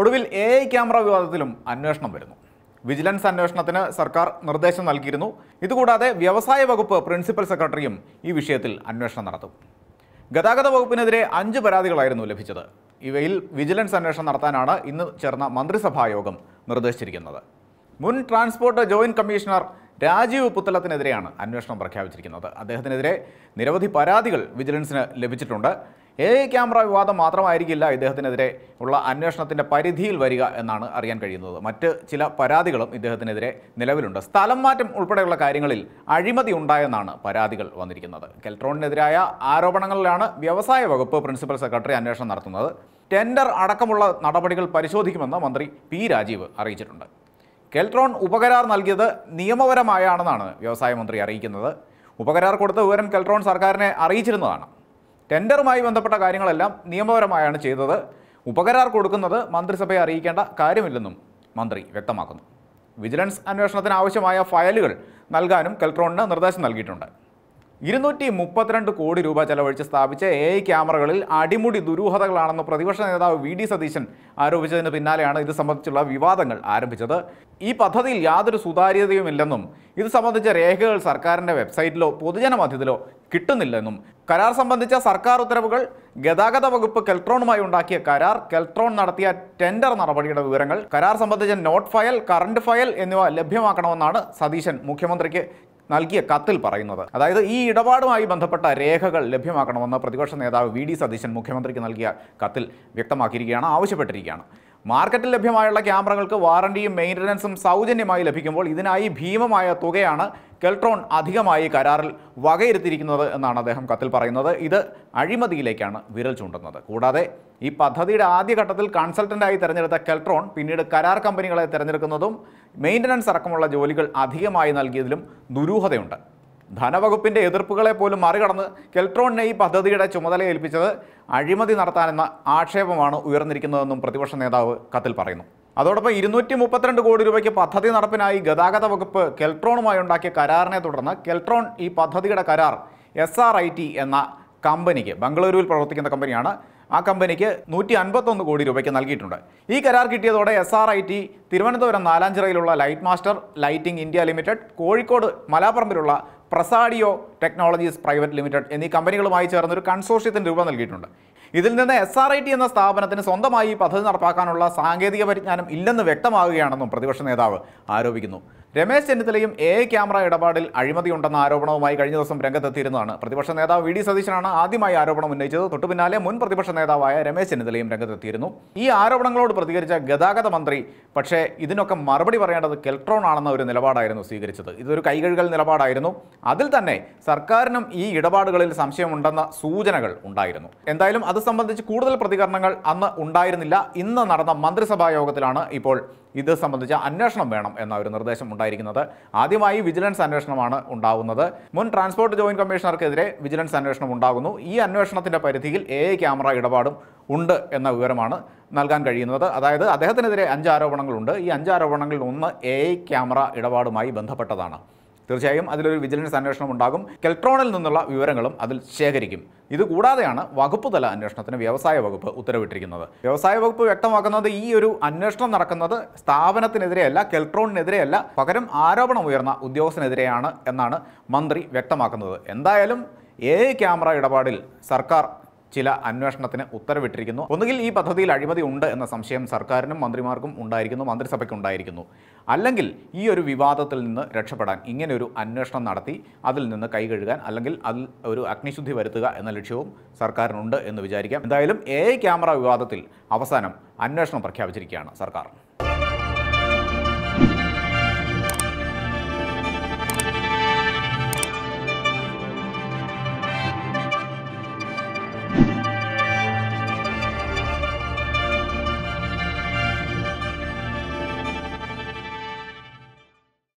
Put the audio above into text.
ഒടുവിൽ A I camera വിവാദത്തിലും അന്വേഷണം വരുന്നു വിജിലൻസ് അന്വേഷണത്തിന് സർക്കാർ നിർദ്ദേശം നൽകിയിരുന്നു ഇതുകൂടാതെ വ്യവസായ വകുപ്പ് പ്രിൻസിപ്പൽ സെക്രട്ടറിയും ഈ വിഷയത്തിൽ അന്വേഷണം നടത്തും ഗതാഗത വകുപ്പിനെതിരെ അഞ്ച് പരാതികളായിരുന്നു ലഭിച്ചത് ഇവയിൽ വിജിലൻസ് അന്വേഷണം നടത്താനാണ് ഇന്ന് ചേർന്ന മന്ത്രിസഭാ യോഗം നിർദ്ദേശിച്ചിരിക്കുന്നത് മുൻ ട്രാൻസ്പോർട്ട് ജോയിന്റ് കമ്മീഷണർ രാജീവ് പുത്തലത്തിനെതിരെയാണ് അന്വേഷണം പ്രഖ്യാപിച്ചിരിക്കുന്നത് അദ്ദേഹത്തിനെതിരെ നിരവധി പരാതികൾ വിജിലൻസിന് ലഭിച്ചിട്ടുണ്ട് എ ഐ ക്യാമറ വിവാദം മാത്രമായിരിക്കില്ല ഇദ്ദേഹത്തിനെതിരെ ഉള്ള അന്വേഷണത്തിൻ്റെ പരിധിയിൽ വരിക എന്നാണ് അറിയാൻ കഴിയുന്നത് മറ്റ് ചില പരാതികളും ഇദ്ദേഹത്തിനെതിരെ നിലവിലുണ്ട് സ്ഥലം മാറ്റം ഉൾപ്പെടെയുള്ള കാര്യങ്ങളിൽ അഴിമതി ഉണ്ടായെന്നാണ് പരാതികൾ വന്നിരിക്കുന്നത് കെൽട്രോണിനെതിരായ ആരോപണങ്ങളിലാണ് വ്യവസായ വകുപ്പ് പ്രിൻസിപ്പൽ സെക്രട്ടറി അന്വേഷണം നടത്തുന്നത് ടെൻഡർ അടക്കമുള്ള നടപടികൾ പരിശോധിക്കുമെന്ന് മന്ത്രി പി രാജീവ് അറിയിച്ചിട്ടുണ്ട് കെൽട്രോൺ ഉപകരാർ നൽകിയത് നിയമപരമായാണെന്നാണ് വ്യവസായ മന്ത്രി അറിയിക്കുന്നത് ഉപകരാർ കൊടുത്ത വിവരം കെൽട്രോൺ സർക്കാരിനെ അറിയിച്ചിരുന്നതാണ് ടെൻഡറുമായി ബന്ധപ്പെട്ട കാര്യങ്ങളെല്ലാം നിയമപരമായാണ് ചെയ്തത് ഉപകരാർ കൊടുക്കുന്നത് മന്ത്രിസഭയെ അറിയിക്കേണ്ട കാര്യമില്ലെന്നും മന്ത്രി വ്യക്തമാക്കുന്നു വിജിലൻസ് അന്വേഷണത്തിന് ആവശ്യമായ ഫയലുകൾ നൽകാനും കെൽട്രോണിന് നിർദ്ദേശം നൽകിയിട്ടുണ്ട് ഇരുന്നൂറ്റി മുപ്പത്തിരണ്ട് കോടി രൂപ ചെലവഴിച്ച് സ്ഥാപിച്ച എ ഐ ക്യാമറകളിൽ അടിമുടി ദുരൂഹതകളാണെന്ന് പ്രതിപക്ഷ നേതാവ് വി ഡി സതീശൻ ആരോപിച്ചതിന് പിന്നാലെയാണ് ഇത് സംബന്ധിച്ചുള്ള വിവാദങ്ങൾ ആരംഭിച്ചത് ഈ പദ്ധതിയിൽ യാതൊരു സുതാര്യതയുമില്ലെന്നും ഇത് സംബന്ധിച്ച രേഖകൾ സർക്കാരിൻ്റെ വെബ്സൈറ്റിലോ പൊതുജന മധ്യത്തിലോ കിട്ടുന്നില്ലെന്നും കരാർ സംബന്ധിച്ച സർക്കാർ ഉത്തരവുകൾ ഗതാഗത വകുപ്പ് കെൽട്രോണുമായി ഉണ്ടാക്കിയ കരാർ കെൽട്രോൺ നടത്തിയ ടെൻഡർ നടപടിയുടെ വിവരങ്ങൾ കരാർ സംബന്ധിച്ച നോട്ട് ഫയൽ കറണ്ട് ഫയൽ എന്നിവ ലഭ്യമാക്കണമെന്നാണ് സതീശൻ മുഖ്യമന്ത്രിക്ക് നൽകിയ കത്തിൽ പറയുന്നത് അതായത് ഈ ഇടപാടുമായി ബന്ധപ്പെട്ട രേഖകൾ ലഭ്യമാക്കണമെന്ന് പ്രതിപക്ഷ നേതാവ് വി ഡി സതീശൻ മുഖ്യമന്ത്രിക്ക് നൽകിയ കത്തിൽ വ്യക്തമാക്കിയിരിക്കുകയാണ് ആവശ്യപ്പെട്ടിരിക്കുകയാണ് മാർക്കറ്റിൽ ലഭ്യമായുള്ള ക്യാമറകൾക്ക് വാറണ്ടിയും മെയിൻ്റനൻസും സൗജന്യമായി ലഭിക്കുമ്പോൾ ഇതിനായി ഭീമമായ തുകയാണ് കെൽട്രോൺ അധികമായി കരാറിൽ വകയിരുത്തിയിരിക്കുന്നത് എന്നാണ് അദ്ദേഹം കത്തിൽ പറയുന്നത് ഇത് അഴിമതിയിലേക്കാണ് വിരൽ ചൂണ്ടുന്നത് കൂടാതെ ഈ പദ്ധതിയുടെ ആദ്യഘട്ടത്തിൽ കൺസൾട്ടൻ്റായി തിരഞ്ഞെടുത്ത കെൽട്രോൺ പിന്നീട് കരാർ കമ്പനികളെ തിരഞ്ഞെടുക്കുന്നതും മെയിൻ്റനൻസ് അടക്കമുള്ള ജോലികൾ അധികമായി നൽകിയതിലും ദുരൂഹതയുണ്ട് ധനവകുപ്പിൻ്റെ എതിർപ്പുകളെ പോലും മറികടന്ന് കെൽട്രോണിനെ ഈ പദ്ധതിയുടെ ചുമതല ഏൽപ്പിച്ചത് അഴിമതി നടത്താനെന്ന ആക്ഷേപമാണ് ഉയർന്നിരിക്കുന്നതെന്നും പ്രതിപക്ഷ നേതാവ് കത്തിൽ പറയുന്നു അതോടൊപ്പം ഇരുന്നൂറ്റി മുപ്പത്തിരണ്ട് കോടി രൂപയ്ക്ക് പദ്ധതി നടപ്പിനായി ഗതാഗത വകുപ്പ് കെൽട്രോണുമായി ഉണ്ടാക്കിയ കരാറിനെ തുടർന്ന് കെൽട്രോൺ ഈ പദ്ധതിയുടെ കരാർ എസ് ആർ ഐ ടി എന്ന കമ്പനിക്ക് ബംഗളൂരുവിൽ പ്രവർത്തിക്കുന്ന കമ്പനിയാണ് ആ കമ്പനിക്ക് നൂറ്റി അൻപത്തൊന്ന് കോടി രൂപയ്ക്ക് നൽകിയിട്ടുണ്ട് ഈ കരാർ കിട്ടിയതോടെ S R I T Thiruvananthapuram നാലാഞ്ചിറയിലുള്ള light master lighting India limited Kozhikode മലാപ്പറമ്പിലുള്ള പ്രസാഡിയോ ടെക്നോളജീസ് പ്രൈവറ്റ് ലിമിറ്റഡ് എന്നീ കമ്പനികളുമായി ചേർന്നൊരു കൺസോർഷ്യത്തിന് രൂപം നൽകിയിട്ടുണ്ട് ഇതിൽ നിന്ന് എസ് ആർ ഐ ടി എന്ന സ്ഥാപനത്തിന് സ്വന്തമായി പദ്ധതി നടപ്പാക്കാനുള്ള സാങ്കേതിക പരിജ്ഞാനം ഇല്ലെന്ന് വ്യക്തമാകുകയാണെന്നും പ്രതിപക്ഷ നേതാവ് ആരോപിക്കുന്നു രമേശ് ചെന്നിത്തലയും എ ക്യാമറ ഇടപാടിൽ അഴിമതിയുണ്ടെന്ന ആരോപണവുമായി കഴിഞ്ഞ ദിവസം രംഗത്തെത്തിയിരുന്നതാണ് പ്രതിപക്ഷ നേതാവ് വി ഡി സതീശനാണ് ആദ്യമായി ആരോപണം ഉന്നയിച്ചത് തൊട്ടു പിന്നാലെ മുൻ പ്രതിപക്ഷ നേതാവായ രമേശ് ചെന്നിത്തലയും രംഗത്തെത്തിയിരുന്നു ഈ ആരോപണങ്ങളോട് പ്രതികരിച്ച ഗതാഗത മന്ത്രി പക്ഷേ ഇതിനൊക്കെ മറുപടി പറയേണ്ടത് കെൽട്രോൺ ആണെന്ന ഒരു നിലപാടായിരുന്നു സ്വീകരിച്ചത് ഇതൊരു കൈകഴുകൽ നിലപാടായിരുന്നു അതിൽ തന്നെ സർക്കാരിനും ഈ ഇടപാടുകളിൽ സംശയമുണ്ടെന്ന സൂചനകൾ ഉണ്ടായിരുന്നു എന്തായാലും അത് സംബന്ധിച്ച് കൂടുതൽ പ്രതികരണങ്ങൾ അന്ന് ഉണ്ടായിരുന്നില്ല ഇന്ന് നടന്ന മന്ത്രിസഭാ യോഗത്തിലാണ് ഇപ്പോൾ ഇത് സംബന്ധിച്ച് അന്വേഷണം വേണം എന്ന ഒരു നിർദ്ദേശം ഉണ്ടായിരിക്കുന്നത് ആദ്യമായി വിജിലൻസ് അന്വേഷണമാണ് ഉണ്ടാകുന്നത് മുൻ ട്രാൻസ്പോർട്ട് ജോയിന്റ് കമ്മീഷണർക്കെതിരെ വിജിലൻസ് അന്വേഷണം ഉണ്ടാകുന്നു ഈ അന്വേഷണത്തിൻ്റെ പരിധിയിൽ എ ക്യാമറ ഇടപാടും ഉണ്ട് എന്ന വിവരമാണ് നൽകാൻ കഴിയുന്നത് അതായത് അദ്ദേഹത്തിനെതിരെ അഞ്ച് ആരോപണങ്ങളുണ്ട് ഈ അഞ്ച് ആരോപണങ്ങളിൽ ഒന്ന് എ ക്യാമറ ഇടപാടുമായി ബന്ധപ്പെട്ടതാണ് തീർച്ചയായും അതിലൊരു വിജിലൻസ് അന്വേഷണം ഉണ്ടാകും കെൽട്രോണിൽ നിന്നുള്ള വിവരങ്ങളും അതിൽ ശേഖരിക്കും ഇതുകൂടാതെയാണ് വകുപ്പ് തല അന്വേഷണത്തിന് വ്യവസായ വകുപ്പ് ഉത്തരവിട്ടിരിക്കുന്നത് വ്യവസായ വകുപ്പ് വ്യക്തമാക്കുന്നത് ഈ ഒരു അന്വേഷണം നടക്കുന്നത് സ്ഥാപനത്തിനെതിരെയല്ല കെൽട്രോണിനെതിരെയല്ല പകരം ആരോപണം ഉയർന്ന ഉദ്യോഗസ്ഥനെതിരെയാണ് എന്നാണ് മന്ത്രി വ്യക്തമാക്കുന്നത് എന്തായാലും എ ക്യാമറ ഇടപാടിൽ സർക്കാർ ചില അന്വേഷണത്തിന് ഉത്തരവിട്ടിരിക്കുന്നു ഒന്നുകിൽ ഈ പദ്ധതിയിൽ അഴിമതി ഉണ്ട് എന്ന സംശയം സർക്കാരിനും മന്ത്രിമാർക്കും ഉണ്ടായിരിക്കുന്നു മന്ത്രിസഭയ്ക്കുണ്ടായിരിക്കുന്നു ഉണ്ടായിരിക്കുന്നു അല്ലെങ്കിൽ ഈ ഒരു വിവാദത്തിൽ നിന്ന് രക്ഷപ്പെടാൻ ഇങ്ങനെയൊരു അന്വേഷണം നടത്തി അതിൽ നിന്ന് കൈകഴുകാൻ അല്ലെങ്കിൽ അതിൽ ഒരു അഗ്നിശുദ്ധി വരുത്തുക എന്ന ലക്ഷ്യവും സർക്കാരിനുണ്ട് എന്ന് വിചാരിക്കാം എന്തായാലും എ ക്യാമറ വിവാദത്തിൽ അവസാനം അന്വേഷണം പ്രഖ്യാപിച്ചിരിക്കുകയാണ് സർക്കാർ